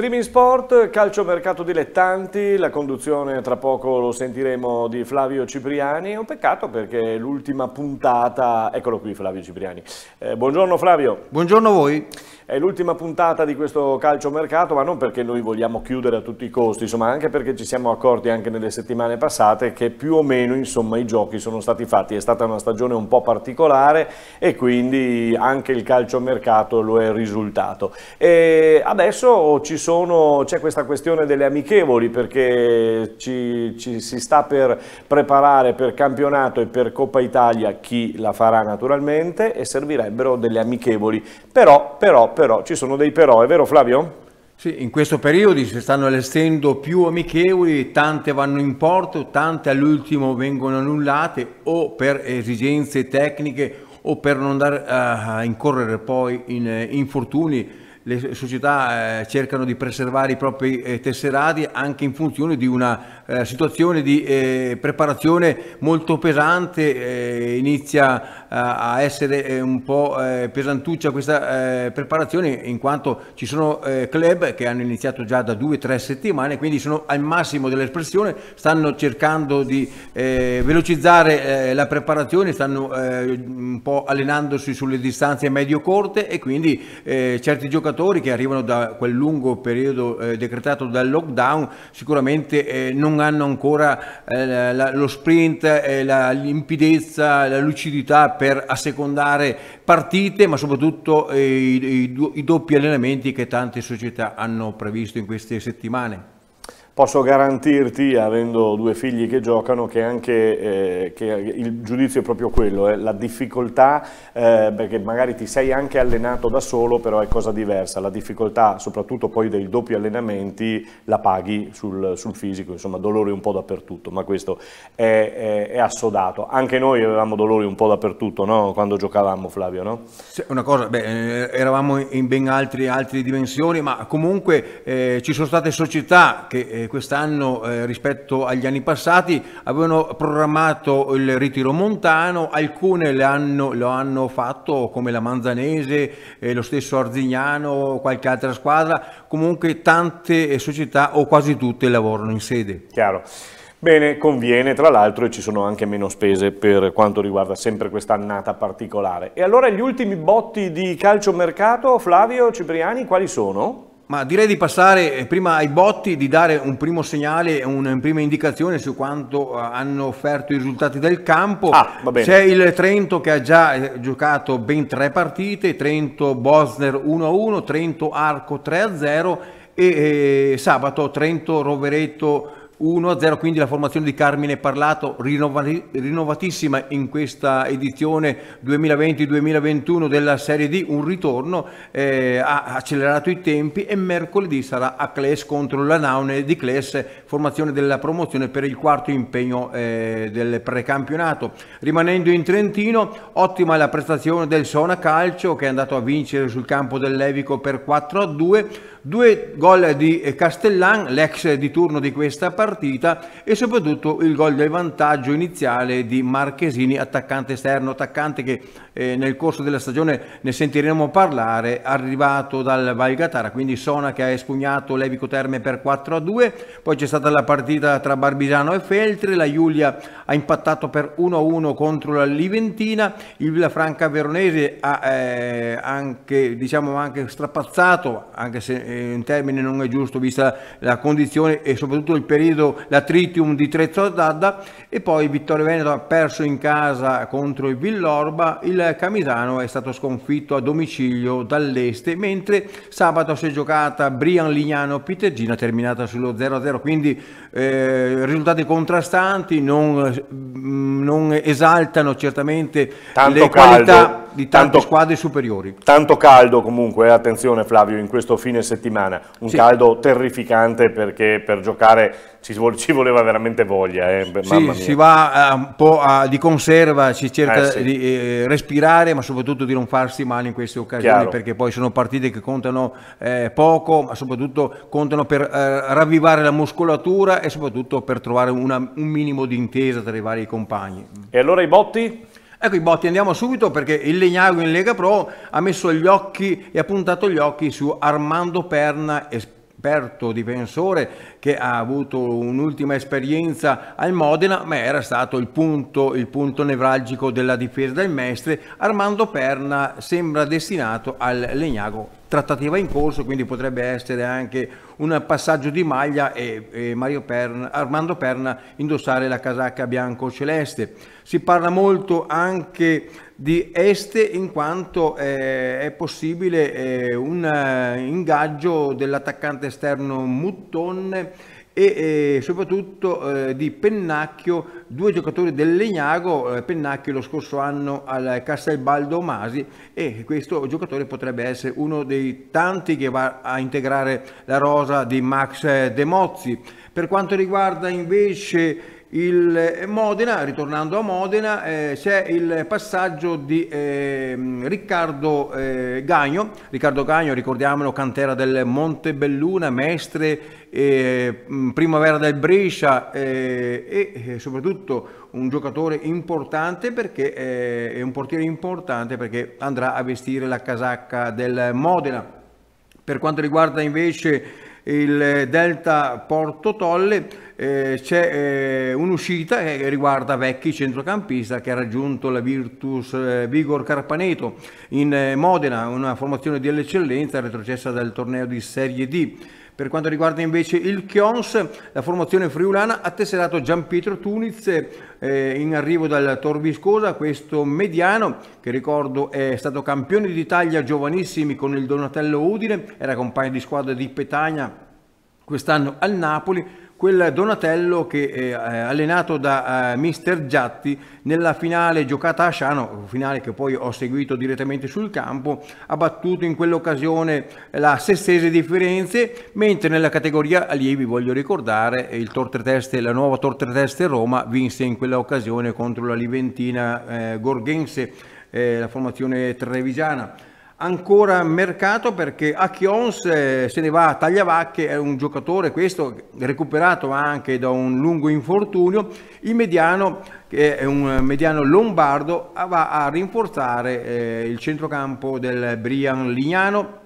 Streaming Sport, calcio mercato dilettanti, la conduzione tra poco lo sentiremo di Flavio Cipriani, un peccato perché l'ultima puntata, eccolo qui Flavio Cipriani. Eh, buongiorno Flavio. Buongiorno a voi. È l'ultima puntata di questo calciomercato, ma non perché noi vogliamo chiudere a tutti i costi, insomma, anche perché ci siamo accorti anche nelle settimane passate che più o meno insomma, i giochi sono stati fatti. È stata una stagione un po' particolare e quindi anche il calciomercato lo è risultato. E adesso c'è questa questione delle amichevoli perché ci, ci si sta per preparare per campionato e per Coppa Italia chi la farà naturalmente e servirebbero delle amichevoli. Però, però, però, ci sono dei però, è vero Flavio? Sì, in questo periodo si stanno allestendo più amichevoli, tante vanno in porto, tante all'ultimo vengono annullate o per esigenze tecniche o per non andare a incorrere poi in eh, infortuni. Le società eh, cercano di preservare i propri eh, tesserati anche in funzione di una situazione di preparazione molto pesante, inizia eh, a essere eh, un po' eh, pesantuccia questa preparazione in quanto ci sono club che hanno iniziato già da due o tre settimane, quindi sono al massimo dell'espressione, stanno cercando di velocizzare la preparazione, stanno un po' allenandosi sulle distanze medio-corte e quindi certi giocatori che arrivano da quel lungo periodo decretato dal lockdown sicuramente non hanno ancora lo sprint, la limpidezza, la lucidità per assecondare partite, ma soprattutto eh, i, i, i doppi allenamenti che tante società hanno previsto in queste settimane posso garantirti, avendo due figli che giocano, che anche eh, che il giudizio è proprio quello, eh, la difficoltà, eh, perché magari ti sei anche allenato da solo, però è cosa diversa, la difficoltà soprattutto poi dei doppi allenamenti la paghi sul, sul fisico, insomma dolori un po' dappertutto, ma questo è, è, è, assodato. Anche noi avevamo dolori un po' dappertutto no? quando giocavamo Flavio, no? Una cosa, beh, eh, eravamo in ben altre dimensioni, ma comunque eh, ci sono state società che eh, eh, quest'anno eh, rispetto agli anni passati avevano programmato il ritiro montano, alcune hanno, lo hanno fatto come la Manzanese, eh, lo stesso Arzignano, qualche altra squadra, comunque tante società o quasi tutte lavorano in sede. Chiaro. Bene, conviene, tra l'altro e ci sono anche meno spese per quanto riguarda sempre questa annata particolare. E allora gli ultimi botti di calciomercato, Flavio Cipriani, quali sono? Ma direi di passare eh, prima ai botti, di dare un primo segnale, una prima indicazione su quanto eh, hanno offerto i risultati del campo. Ah, C'è il Trento che ha già eh, giocato ben tre partite, Trento Bosner 1-1, Trento Arco 3-0 e, e sabato Trento Rovereto 1-0, quindi la formazione di Carmine Parlato, rinnovatissima in questa edizione 2020-2021 della Serie D, un ritorno, eh, ha accelerato i tempi e mercoledì sarà a Cles contro la Naune di Cles, formazione della promozione per il quarto impegno eh, del precampionato. Rimanendo in Trentino, ottima la prestazione del Sona Calcio che è andato a vincere sul campo del Levico per 4-2, due gol di Castellan, l'ex di turno di questa partita e soprattutto il gol del vantaggio iniziale di Marchesini, attaccante esterno, attaccante che eh, nel corso della stagione ne sentiremo parlare, arrivato dal Valgatara, quindi Sona che ha espugnato Levico Terme per 4 a 2, poi c'è stata la partita tra Barbisano e Feltre, la Giulia ha impattato per 1 a 1 contro la Liventina, il Villafranca Veronese ha eh, anche, diciamo, anche strapazzato, anche se eh, eh, un termine non è giusto vista la condizione e soprattutto il periodo, la tritium di Trezzo Zadda e poi Vittorio Veneto ha perso in casa contro il Villorba, il Camisano è stato sconfitto a domicilio dall'Este, mentre sabato si è giocata Brian Lignano Piteggina terminata sullo 0-0, quindi eh, risultati contrastanti, non, mm, non esaltano certamente Tanto le caldo. qualità di tante tanto, squadre superiori. Tanto caldo comunque, eh, attenzione Flavio, in questo fine settimana, un sì. caldo terrificante perché per giocare ci, ci voleva veramente voglia. Eh, sì, si va eh, un po' a, di conserva, si cerca eh, sì. di eh, respirare ma soprattutto di non farsi male in queste occasioni Chiaro. perché poi sono partite che contano eh, poco ma soprattutto contano per ravvivare la muscolatura e soprattutto per trovare una, un minimo di intesa tra i vari compagni. E allora i botti? Ecco i botti, andiamo subito perché il Legnago in Lega Pro ha messo gli occhi e ha puntato gli occhi su Armando Perna, esperto difensore che ha avuto un'ultima esperienza al Modena, ma era stato il punto, il punto nevralgico della difesa del Mestre. Armando Perna sembra destinato al Legnago trattativa in corso, quindi potrebbe essere anche un passaggio di maglia e, e Perna, Armando Perna indossare la casacca bianco-celeste. Si parla molto anche di Este in quanto eh, è possibile eh, un eh, ingaggio dell'attaccante esterno Mutton e eh, soprattutto eh, di Pennacchio, due giocatori del Legnago, eh, Pennacchio lo scorso anno al Castelbaldo Masi e questo giocatore potrebbe essere uno dei tanti che va a integrare la rosa di Max De Mozzi. Per quanto riguarda invece il eh, Modena, ritornando a Modena, eh, c'è il passaggio di eh, Riccardo eh, Gagno. Riccardo Gagno, ricordiamolo, cantera del Montebelluna, mestre, eh, mm, primavera del Brescia eh, e soprattutto un giocatore importante perché è un portiere importante perché andrà a vestire la casacca del Modena. Per quanto riguarda invece il delta Porto Tolle eh, c'è eh, un'uscita che riguarda Vecchi, centrocampista, che ha raggiunto la Virtus eh, Vigor Carpaneto in eh, Modena, una formazione dell'eccellenza retrocessa dal torneo di Serie D. Per quanto riguarda invece il Chions, la formazione friulana ha tesserato Giampietro Tuniz eh, in arrivo dal Torviscosa, questo mediano che ricordo è stato campione d'Italia giovanissimi con il Donatello Udine, era compagno di squadra di Petagna quest'anno al Napoli, quel Donatello che eh, eh, allenato da eh, mister Giatti nella finale giocata a Sciano, finale che poi ho seguito direttamente sul campo, ha battuto in quell'occasione la Sestese di Firenze, mentre nella categoria allievi voglio ricordare il Tortreteste, la nuova Tortreteste Roma vinse in quell'occasione contro la Liventina eh, Gorghense, eh, la formazione trevigiana ancora mercato perché Achions eh, se ne va a Tagliavacche, è un giocatore questo recuperato anche da un lungo infortunio, il mediano che è un eh, mediano lombardo va a rinforzare eh, il centrocampo del Brian Lignano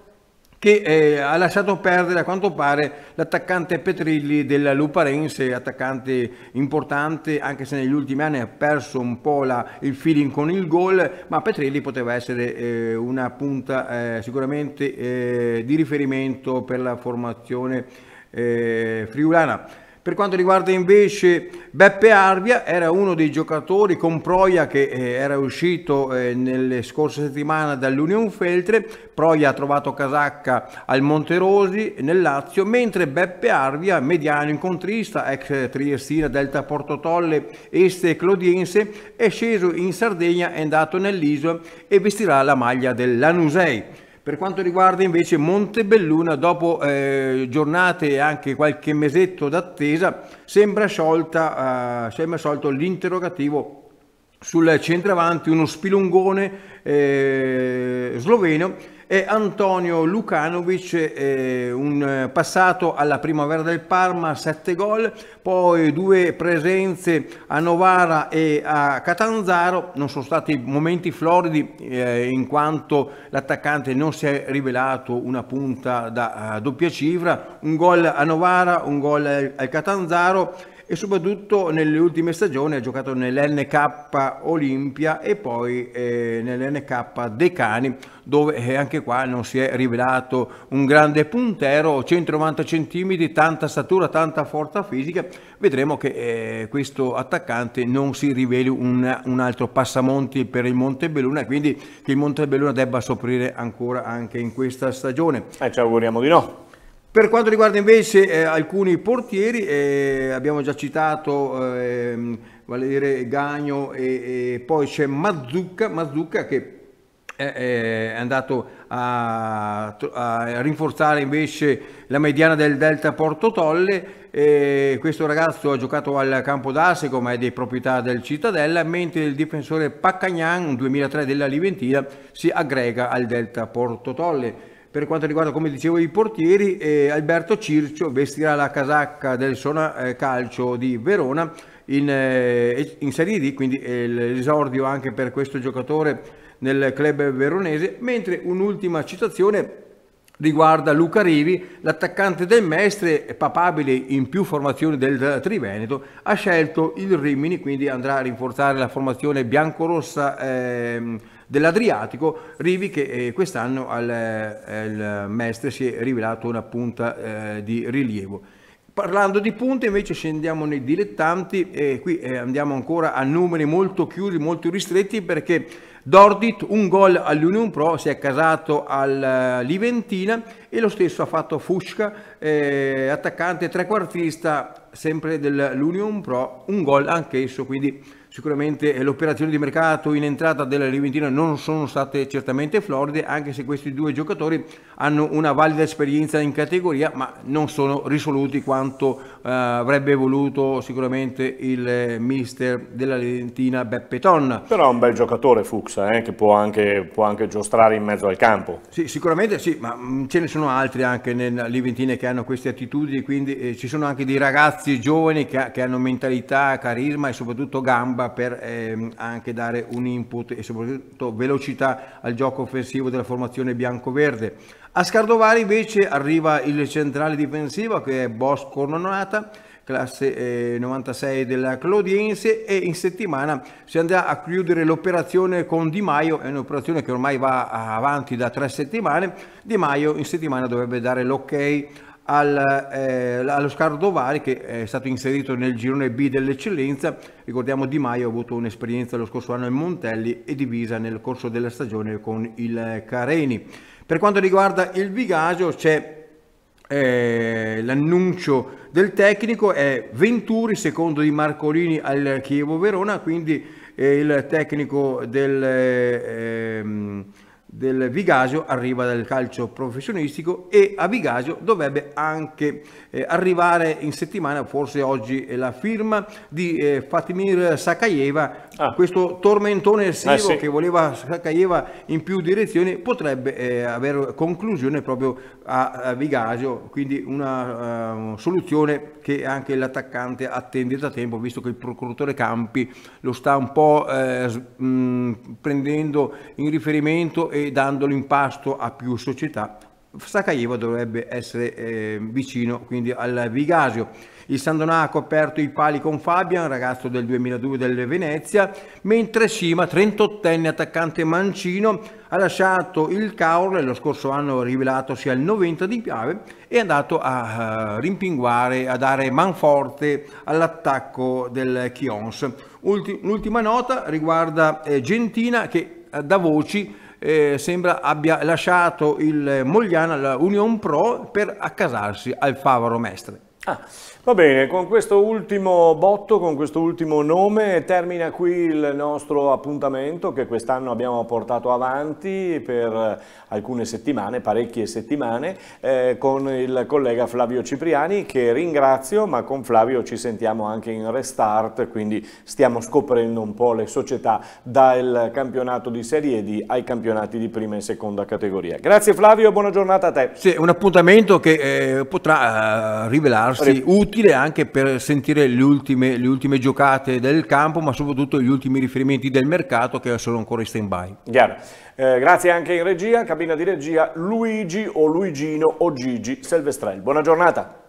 che eh, ha lasciato perdere a quanto pare l'attaccante Petrilli della Luparense, attaccante importante anche se negli ultimi anni ha perso un po' la, il feeling con il gol, ma Petrilli poteva essere eh, una punta eh, sicuramente eh, di riferimento per la formazione eh, friulana. Per quanto riguarda invece Beppe Arvia, era uno dei giocatori con Proia che eh, era uscito eh, nelle scorse settimane dall'Union Feltre, Proia ha trovato casacca al Monterosi nel Lazio, mentre Beppe Arvia, mediano incontrista, ex Triestina, Delta Portotolle, Este e Clodiense, è sceso in Sardegna, è andato nell'isola e vestirà la maglia del Lanusei. Per quanto riguarda invece Montebelluna, dopo eh, giornate e anche qualche mesetto d'attesa, sembra, sciolta, eh, sembra sciolto l'interrogativo sul centravanti, uno spilungone eh, sloveno e Antonio Lucanovic, eh, un passato alla Primavera del Parma, 7 gol, poi due presenze a Novara e a Catanzaro, non sono stati momenti floridi eh, in quanto l'attaccante non si è rivelato una punta da doppia cifra, un gol a Novara, un gol al Catanzaro e soprattutto nelle ultime stagioni ha giocato nell'NK Olimpia e poi eh, nell'NK Decani dove eh, anche qua non si è rivelato un grande puntero, 190 cm, tanta statura, tanta forza fisica, vedremo che eh, questo attaccante non si riveli un, un altro passamonti per il Montebelluna e quindi che il Montebelluna debba soffrire ancora anche in questa stagione. E eh, ci auguriamo di no. Per quanto riguarda invece eh, alcuni portieri, eh, abbiamo già citato eh, Valere Gagno e, e poi c'è Mazzucca, Mazzucca che eh, eh, è andato a, a, rinforzare invece la mediana del Delta Porto Tolle. E eh, questo ragazzo ha giocato al campo d'Arsico ma è di proprietà del Cittadella, mentre il difensore Paccagnan, 2003 della Liventina, si aggrega al Delta Porto Tolle per quanto riguarda, come dicevo, i portieri, eh, Alberto Circio vestirà la casacca del Sona eh, Calcio di Verona in, eh, in Serie D, quindi eh, l'esordio anche per questo giocatore nel club veronese, mentre un'ultima citazione riguarda Luca Rivi, l'attaccante del Mestre, papabile in più formazioni del Triveneto, ha scelto il Rimini, quindi andrà a rinforzare la formazione biancorossa. Ehm, dell'Adriatico, Rivi che eh, quest'anno al, al eh, Mestre si è rivelato una punta eh, di rilievo. Parlando di punte invece scendiamo nei dilettanti e qui andiamo ancora a numeri molto chiusi, molto ristretti perché Dordit un gol all'Union Pro si è accasato al Liventina e lo stesso ha fatto Fusca, eh, attaccante trequartista sempre dell'Union Pro, un gol anch'esso, quindi sicuramente le operazioni di mercato in entrata della Juventina non sono state certamente floride, anche se questi due giocatori hanno una valida esperienza in categoria, ma non sono risoluti quanto eh, avrebbe voluto sicuramente il mister della Juventina Beppe Tonna. Però è un bel giocatore Fuxa, eh, che può anche, può anche, giostrare in mezzo al campo. Sì, sicuramente sì, ma mm, ce ne sono altri anche nella Juventina che hanno queste attitudini, quindi eh, ci sono anche dei ragazzi ragazzi giovani che, che, hanno mentalità, carisma e soprattutto gamba per ehm, anche dare un input e soprattutto velocità al gioco offensivo della formazione bianco-verde. A Scardovari invece arriva il centrale difensivo che è Bosco Nonata, classe eh, 96 della Clodiense e in settimana si andrà a chiudere l'operazione con Di Maio, è un'operazione che ormai va avanti da tre settimane, Di Maio in settimana dovrebbe dare l'ok al, eh, allo Scardovari che è stato inserito nel girone B dell'eccellenza. Ricordiamo Di Maio ha avuto un'esperienza lo scorso anno in Montelli e divisa nel corso della stagione con il Careni. Per quanto riguarda il Vigaggio c'è eh, l'annuncio del tecnico è Venturi, secondo di Marcolini al Chievo Verona, quindi eh, il tecnico del... Ehm, del Vigasio arriva dal calcio professionistico e a Vigasio dovrebbe anche eh, arrivare in settimana, forse oggi, la firma di eh, Fatimir Sakayeva, ah. questo tormentone estivo ah, sì. che voleva Sakayeva in più direzioni, potrebbe eh, avere conclusione proprio a, a Vigasio, quindi una uh, soluzione che anche l'attaccante attende da tempo, visto che il procuratore Campi lo sta un po' mh, eh, mm, prendendo in riferimento e e dando l'impasto a più società. Sacaieva dovrebbe essere eh, vicino quindi al Vigasio. Il Sandonà ha coperto i pali con Fabian, ragazzo del 2002 del Venezia, mentre Sima, 38enne attaccante mancino, ha lasciato il Caorle, lo scorso anno rivelatosi al 90 di Piave, e è andato a eh, rimpinguare, a dare manforte all'attacco del Chions. Ulti- l'ultima nota riguarda eh, Gentina che eh, da voci eh, sembra abbia lasciato il Mogliana, la Union Pro, per accasarsi al Favaro Mestre. Ah, va bene, con questo ultimo botto, con questo ultimo nome, termina qui il nostro appuntamento che quest'anno abbiamo portato avanti per alcune settimane, parecchie settimane, eh, con il collega Flavio Cipriani che ringrazio, ma con Flavio ci sentiamo anche in restart, quindi stiamo scoprendo un po' le società dal campionato di Serie D ai campionati di prima e seconda categoria. Grazie Flavio, buona giornata a te. Sì, un appuntamento che eh, potrà eh, rivelarsi mostrarsi utile anche per sentire le ultime, le ultime, giocate del campo, ma soprattutto gli ultimi riferimenti del mercato che sono ancora in stand-by. Eh, grazie anche in regia, cabina di regia Luigi o Luigino o Gigi Selvestrel. Buona giornata.